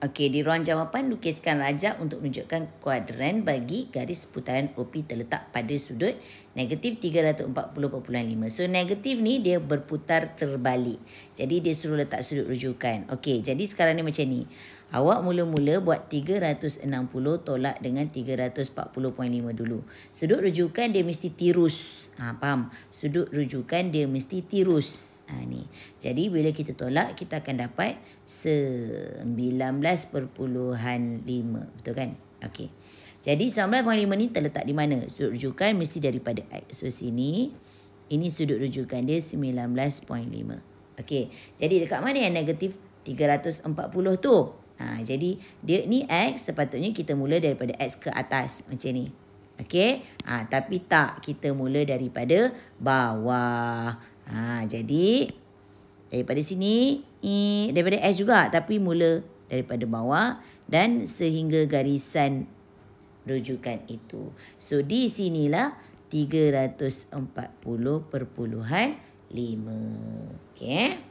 Okey, di ruang jawapan, lukiskan rajak untuk menunjukkan kuadran bagi garis putaran OP terletak pada sudut negatif 340.5. So negatif ni dia berputar terbalik. Jadi dia suruh letak sudut rujukan. Okey, jadi sekarang ni macam ni. Awak mula-mula buat 360 tolak dengan 340.5 dulu. Sudut rujukan dia mesti tirus. Ha, faham? Sudut rujukan dia mesti tirus. Ha, ni. Jadi bila kita tolak, kita akan dapat 19.5. Betul kan? Okey. Jadi 19.5 ni terletak di mana? Sudut rujukan mesti daripada X. So sini, ini sudut rujukan dia 19.5. Okey. Jadi dekat mana yang negatif 340 tu? Ha, jadi dia ni X sepatutnya kita mula daripada X ke atas macam ni. Okey. Ha, tapi tak, kita mula daripada bawah. Ha, jadi daripada sini, eh, daripada X juga tapi mula daripada bawah dan sehingga garisan rujukan itu. So di sinilah 340.5. Okey. Eh?